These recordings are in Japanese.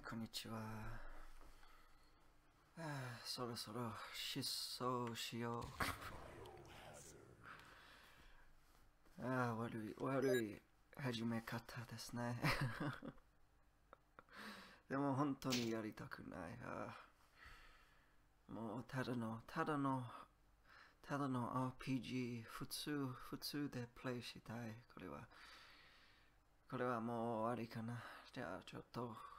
こんにちは。あそろそろ失踪しよう。ああ、悪い、悪い始め方ですね。でも本当にやりたくない。あもうただの、ただの、ただの RPG、普通、普通でプレイしたい。これは、これはもう終わりかな。じゃあちょっと。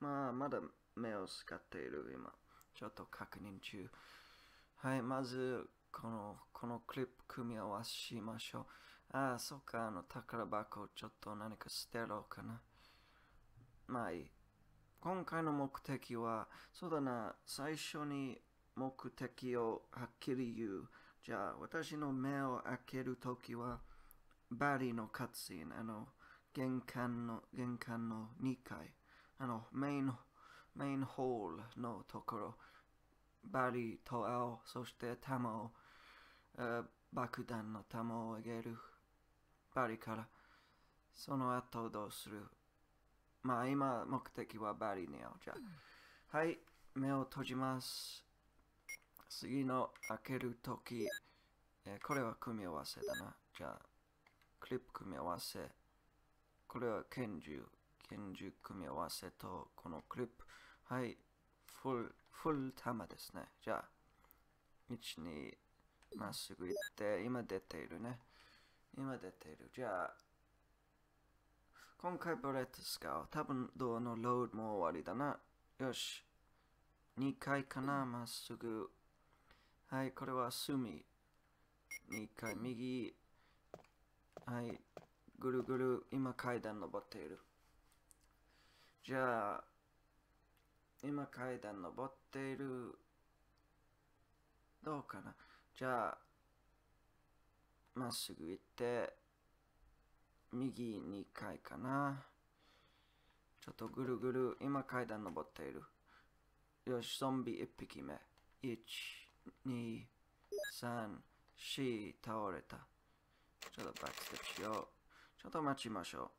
まあ、まだ目を使っている今。ちょっと確認中。はい、まず、この、このクリップ組み合わせしましょう。ああ、そっか、あの宝箱、ちょっと何か捨てろうかな。まあいい。今回の目的は、そうだな、最初に目的をはっきり言う。じゃあ、私の目を開けるときは、バリのカッツン、あの、玄関の、玄関の2階。あの、メイン、メインホールのところ、バリと青、そして弾を、爆弾の弾をあげる、バリから、その後どうする。まあ今、目的はバリに会う。じゃあ、はい、目を閉じます。次の開けるとき、えー、これは組み合わせだな。じゃあ、クリップ組み合わせ。これは拳銃。拳銃組み合わせとこのクリップ。はい。フル、フル玉ですね。じゃあ、1、にまっすぐ行って、今出ているね。今出ている。じゃあ、今回ブレット使う。多分、アのロードも終わりだな。よし。2回かな、まっすぐ。はい、これは隅。2回右。はい、ぐるぐる、今階段登っている。じゃあ、今階段登っている。どうかなじゃあ、まっすぐ行って、右2階かな。ちょっとぐるぐる、今階段登っている。よし、ゾンビ1匹目。1、2、3、4、倒れた。ちょっとバックステップしよう。ちょっと待ちましょう。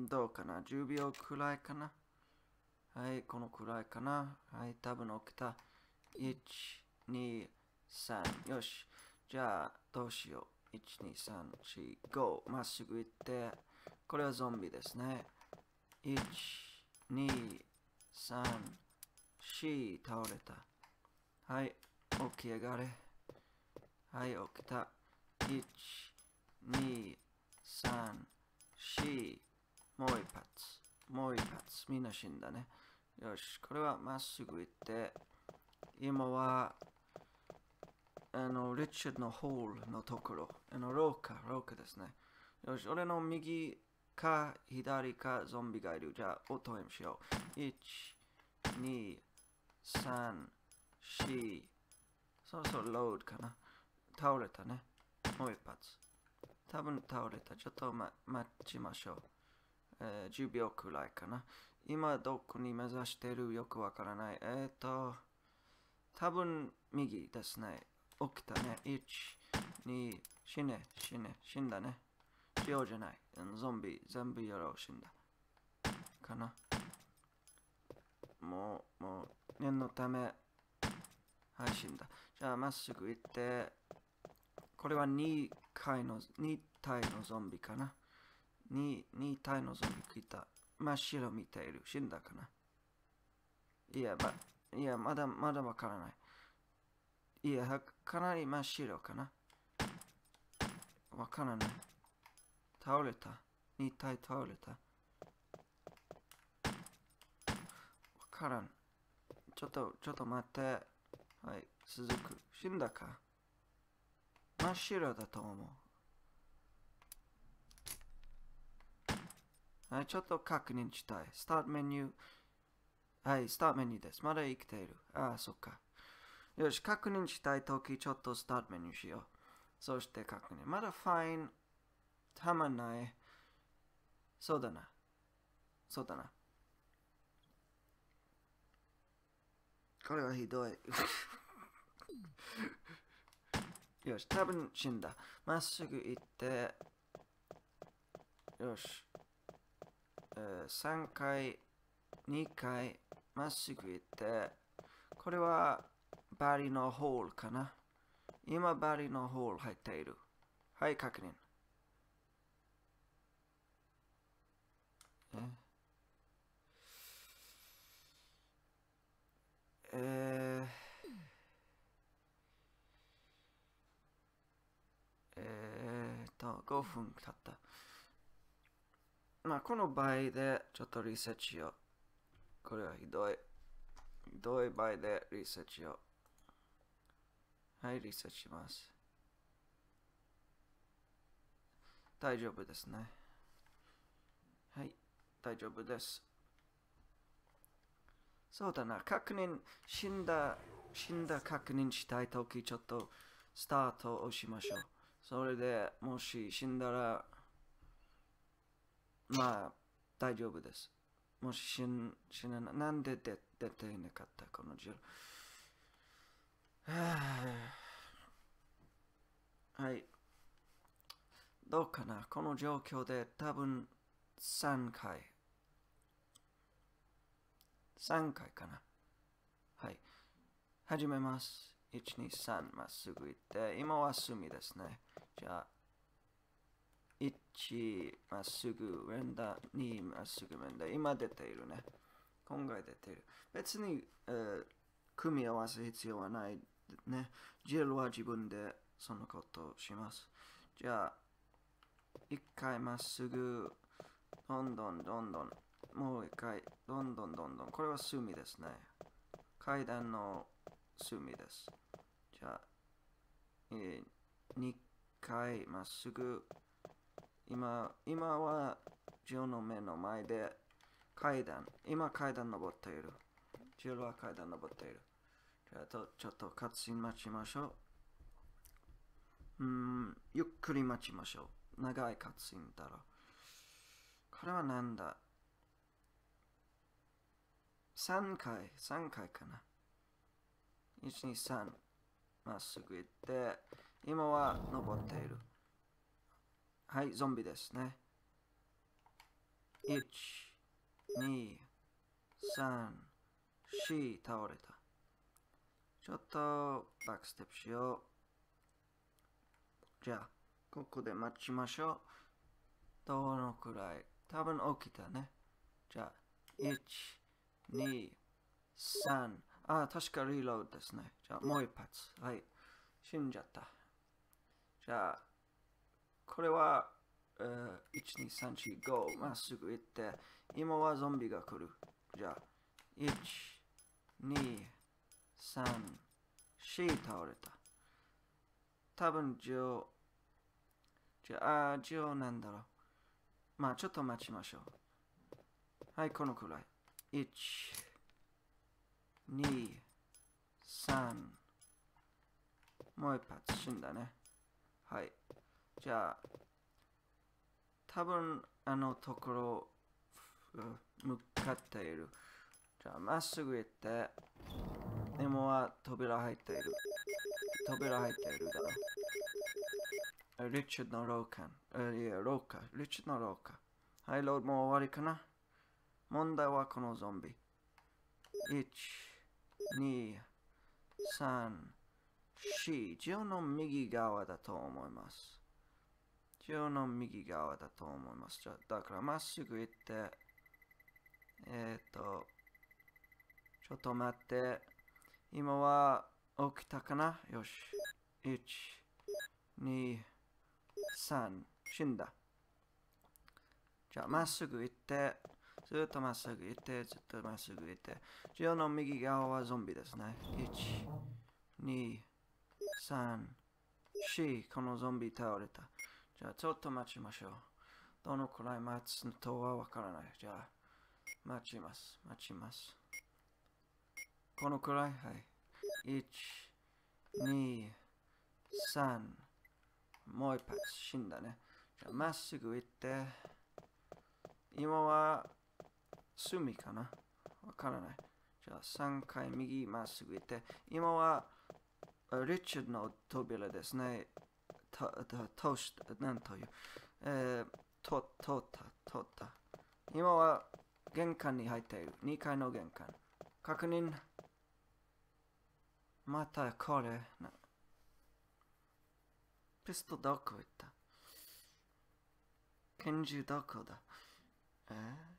どうかな ?10 秒くらいかなはい、このくらいかなはい、多分起きた。1、2、3。よし。じゃあ、どうしよう。1、2、3、4、5。まっすぐ行って。これはゾンビですね。1、2、3、4。倒れた。はい、起き上がれ。はい、起きた。1、2、3、もう一発、みんな死んだね。よし、これはまっすぐ行って、今は、あの、リチャードのホールのところ、あの、廊下、廊下ですね。よし、俺の右か左かゾンビがいる。じゃあ、音 M しよう。1、2、3、4、そろそろロードかな。倒れたね。もう一発。多分倒れた。ちょっと、ま、待ちましょう。えー、10秒くらいかな。今どこに目指してるよくわからない。えっ、ー、と、多分右ですね。起きたね。1、2、死ね、死ね、死んだね。しようじゃない。ゾンビ、全部やろう、死んだ。かな。もう、もう、念のため、はい、死んだ。じゃあ、まっすぐ行って、これは2回の、2体のゾンビかな。に2体のゾンビ食いた。真っ白みたいる。死んだかないや、ま、いや、まだまだわからない。いや、かなり真っ白かなわからない。倒れた。2体倒れた。わからん。ちょっと、ちょっと待って。はい、続く。死んだか真っ白だと思う。はい、ちょっと確認したい。スタートメニュー。はい、スタートメニューです。まだ生きている。ああ、そっか。よし、確認したいとき、ちょっとスタートメニューしよう。そして確認。まだファイン。たまんない。そうだな。そうだな。これはひどい。よし、多分死んだ。まっすぐ行って。よし。3回、2回、まっすぐ行って、これはバリのホールかな。今バリのホール入っている。はい、確認。えー、えーと、5分経った。まあ、この場合でちょっとリセットしよう。これはひどい。ひどい場合でリセットしよう。はい、リセットします。大丈夫ですね。はい、大丈夫です。そうだな、確認、死んだ、死んだ確認したいとき、ちょっとスタートをしましょう。それでもし死んだら、まあ、大丈夫です。もし死ん死ななんで出出ていなかったこのジル。はい。どうかなこの状況で多分3回。3回かな。はい。始めます。1、2、3、まっすぐ行って、今は隅ですね。じゃあ、1まっすぐ上だ、2まっすぐ上んだ、今出ているね。今回出ている。別に、えー、組み合わせ必要はないね。ジェルは自分でそのことをします。じゃあ、1回まっすぐ、どんどんどんどん、もう1回、どんどんどんどん、これは隅ですね。階段の隅です。じゃあ、え2回まっすぐ、今、今はジョの目の前で階段。今階段登っている。ジルは階段登っている。じゃあと、ちょっとカツイン待ちましょう。うん、ゆっくり待ちましょう。長いカツインだろ。これは何だ ?3 回、3回かな。1、2、3。まっすぐ行って、今は登っている。はい、ゾンビですね。1、2、3、4、倒れた。ちょっと、バックステップしよう。じゃあ、ここで待ちましょう。どのくらい多分起きたね。じゃあ、1、2、3。あ、確かリロードですね。じゃあ、もう一発。はい。死んじゃった。じゃあ、これは、えー、12345まっすぐ行って、今はゾンビが来る。じゃあ、1、2、3、4倒れた。多分10、じゃあ、10なんだろう。まあ、ちょっと待ちましょう。はい、このくらい。1、2、3、もう一発死んだね。はい。じゃあ、多分あのところ、向かっている。じゃあ、まっすぐ行って、でもは扉入っている。扉入っているだろ。リチードの廊下。いや、廊下。リチードの廊下。はい、ロードも終わりかな。問題はこのゾンビ。1、2、3、4。自分の右側だと思います。表の右側だと思います。じゃだからまっすぐ行って、えっ、ー、と、ちょっと待って。今は起きたかなよし。1、2、3。死んだ。じゃあまっすぐ行って、ずっとまっすぐ行って、ずっとまっすぐ行って。ジオの右側はゾンビですね。1、2、3、4。このゾンビ倒れた。じゃあちょっと待ちましょう。どのくらい待つとはわからない。じゃあ待ちます。待ちます。このくらいはい。1、2、3、もう一発死んだね。じゃあまっすぐ行って、今は隅かなわからない。じゃあ3回右まっすぐ行って、今はリチャードの扉ですね。と、とし、なんという、えー、と、とった、とった。今は玄関に入っている。2階の玄関。確認。またこれ。ピストどこ行った拳銃どこだえー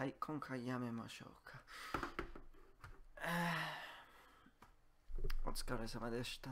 はい、今回やめましょうか。お疲れ様でした。